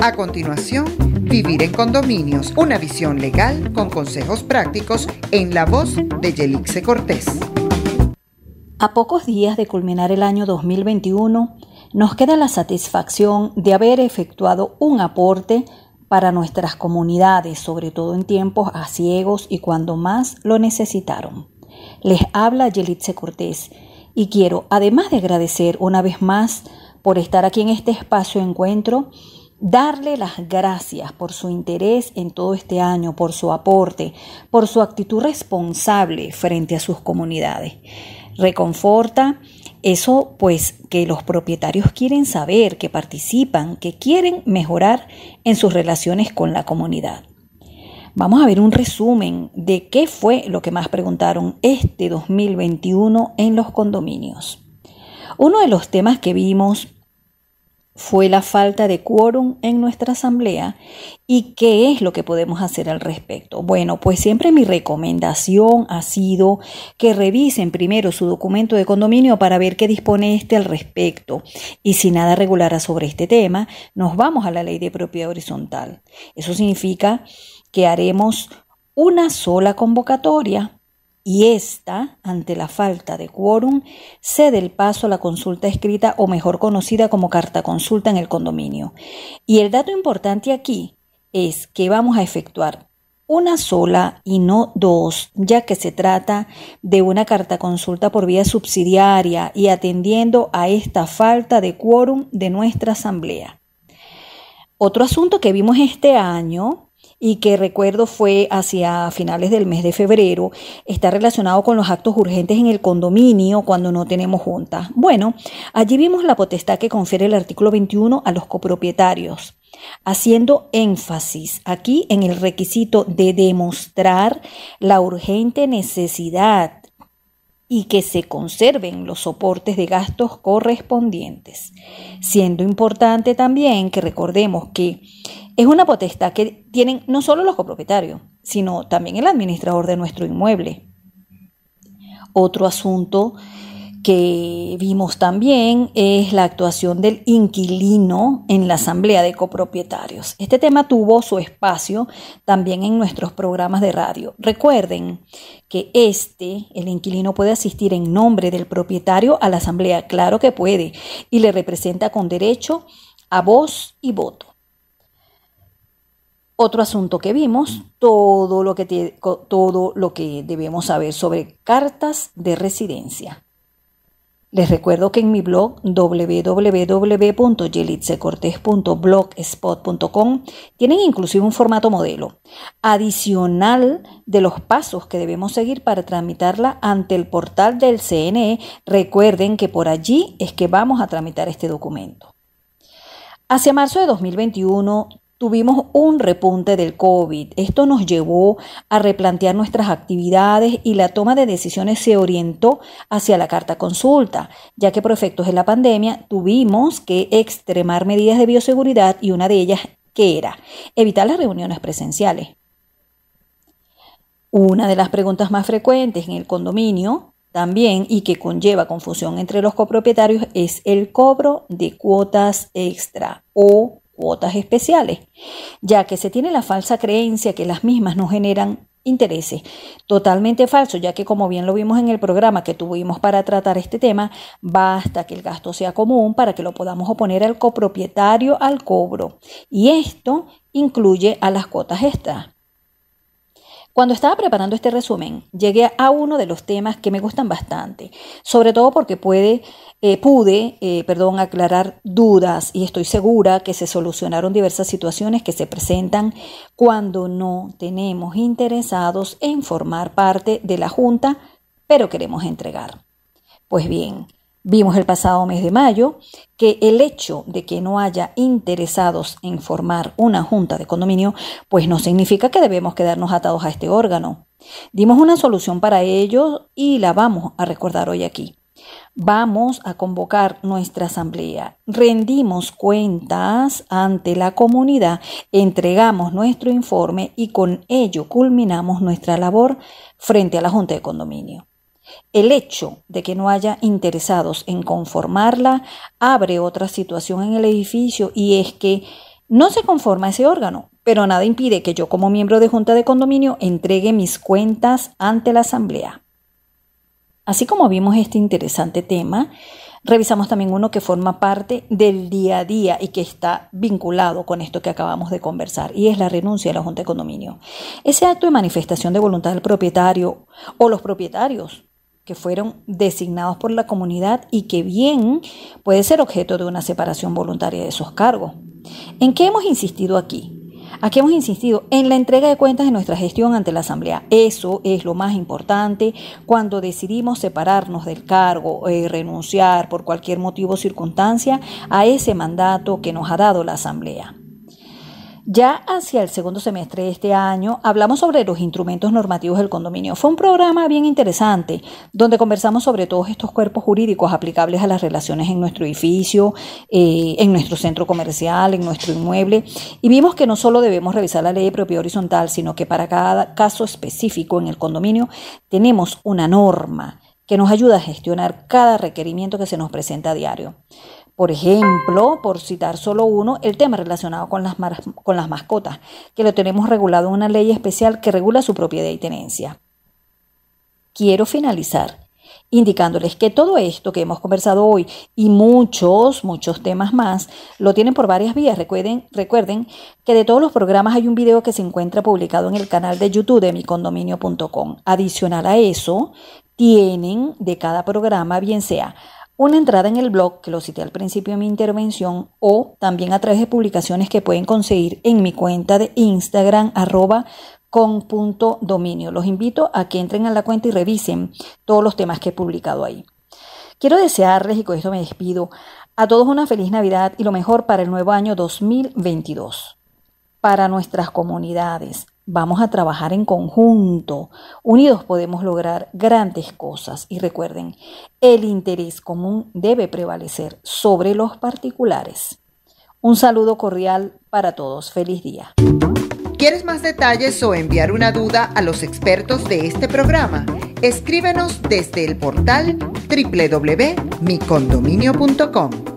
A continuación, Vivir en Condominios, una visión legal con consejos prácticos en la voz de Yelixe Cortés. A pocos días de culminar el año 2021, nos queda la satisfacción de haber efectuado un aporte para nuestras comunidades, sobre todo en tiempos a ciegos y cuando más lo necesitaron. Les habla Yelitze Cortés y quiero, además de agradecer una vez más por estar aquí en este espacio encuentro, darle las gracias por su interés en todo este año, por su aporte, por su actitud responsable frente a sus comunidades reconforta. Eso pues que los propietarios quieren saber, que participan, que quieren mejorar en sus relaciones con la comunidad. Vamos a ver un resumen de qué fue lo que más preguntaron este 2021 en los condominios. Uno de los temas que vimos fue la falta de quórum en nuestra asamblea y qué es lo que podemos hacer al respecto. Bueno, pues siempre mi recomendación ha sido que revisen primero su documento de condominio para ver qué dispone este al respecto. Y si nada regulará sobre este tema, nos vamos a la ley de propiedad horizontal. Eso significa que haremos una sola convocatoria y esta, ante la falta de quórum, cede el paso a la consulta escrita o mejor conocida como carta consulta en el condominio. Y el dato importante aquí es que vamos a efectuar una sola y no dos, ya que se trata de una carta consulta por vía subsidiaria y atendiendo a esta falta de quórum de nuestra asamblea. Otro asunto que vimos este año y que recuerdo fue hacia finales del mes de febrero, está relacionado con los actos urgentes en el condominio cuando no tenemos juntas. Bueno, allí vimos la potestad que confiere el artículo 21 a los copropietarios haciendo énfasis aquí en el requisito de demostrar la urgente necesidad y que se conserven los soportes de gastos correspondientes. Siendo importante también que recordemos que es una potestad que tienen no solo los copropietarios, sino también el administrador de nuestro inmueble. Otro asunto que vimos también es la actuación del inquilino en la asamblea de copropietarios. Este tema tuvo su espacio también en nuestros programas de radio. Recuerden que este, el inquilino puede asistir en nombre del propietario a la asamblea, claro que puede, y le representa con derecho a voz y voto. Otro asunto que vimos, todo lo que, todo lo que debemos saber sobre cartas de residencia. Les recuerdo que en mi blog www.yelitzecortes.blogspot.com tienen inclusive un formato modelo adicional de los pasos que debemos seguir para tramitarla ante el portal del CNE. Recuerden que por allí es que vamos a tramitar este documento. Hacia marzo de 2021, tuvimos un repunte del COVID. Esto nos llevó a replantear nuestras actividades y la toma de decisiones se orientó hacia la carta consulta, ya que por efectos de la pandemia tuvimos que extremar medidas de bioseguridad y una de ellas que era evitar las reuniones presenciales. Una de las preguntas más frecuentes en el condominio también y que conlleva confusión entre los copropietarios es el cobro de cuotas extra o cuotas especiales, ya que se tiene la falsa creencia que las mismas no generan intereses. Totalmente falso, ya que como bien lo vimos en el programa que tuvimos para tratar este tema, basta que el gasto sea común para que lo podamos oponer al copropietario al cobro. Y esto incluye a las cuotas extras. Cuando estaba preparando este resumen, llegué a uno de los temas que me gustan bastante, sobre todo porque puede, eh, pude eh, perdón, aclarar dudas y estoy segura que se solucionaron diversas situaciones que se presentan cuando no tenemos interesados en formar parte de la Junta, pero queremos entregar. Pues bien, Vimos el pasado mes de mayo que el hecho de que no haya interesados en formar una junta de condominio, pues no significa que debemos quedarnos atados a este órgano. Dimos una solución para ello y la vamos a recordar hoy aquí. Vamos a convocar nuestra asamblea, rendimos cuentas ante la comunidad, entregamos nuestro informe y con ello culminamos nuestra labor frente a la Junta de Condominio. El hecho de que no haya interesados en conformarla abre otra situación en el edificio y es que no se conforma ese órgano, pero nada impide que yo como miembro de junta de condominio entregue mis cuentas ante la asamblea. Así como vimos este interesante tema, revisamos también uno que forma parte del día a día y que está vinculado con esto que acabamos de conversar, y es la renuncia a la Junta de Condominio. Ese acto de manifestación de voluntad del propietario o los propietarios que fueron designados por la comunidad y que bien puede ser objeto de una separación voluntaria de esos cargos. ¿En qué hemos insistido aquí? Aquí hemos insistido en la entrega de cuentas de nuestra gestión ante la Asamblea. Eso es lo más importante cuando decidimos separarnos del cargo, eh, renunciar por cualquier motivo o circunstancia a ese mandato que nos ha dado la Asamblea. Ya hacia el segundo semestre de este año hablamos sobre los instrumentos normativos del condominio. Fue un programa bien interesante donde conversamos sobre todos estos cuerpos jurídicos aplicables a las relaciones en nuestro edificio, eh, en nuestro centro comercial, en nuestro inmueble y vimos que no solo debemos revisar la ley de propiedad horizontal, sino que para cada caso específico en el condominio tenemos una norma que nos ayuda a gestionar cada requerimiento que se nos presenta a diario. Por ejemplo, por citar solo uno, el tema relacionado con las, con las mascotas, que lo tenemos regulado en una ley especial que regula su propiedad y tenencia. Quiero finalizar indicándoles que todo esto que hemos conversado hoy y muchos, muchos temas más, lo tienen por varias vías. Recuerden, recuerden que de todos los programas hay un video que se encuentra publicado en el canal de YouTube de micondominio.com. Adicional a eso, tienen de cada programa, bien sea una entrada en el blog, que lo cité al principio de mi intervención, o también a través de publicaciones que pueden conseguir en mi cuenta de Instagram, arroba con punto dominio. Los invito a que entren a la cuenta y revisen todos los temas que he publicado ahí. Quiero desearles, y con esto me despido, a todos una feliz Navidad y lo mejor para el nuevo año 2022, para nuestras comunidades, Vamos a trabajar en conjunto. Unidos podemos lograr grandes cosas. Y recuerden, el interés común debe prevalecer sobre los particulares. Un saludo cordial para todos. Feliz día. ¿Quieres más detalles o enviar una duda a los expertos de este programa? Escríbenos desde el portal www.micondominio.com.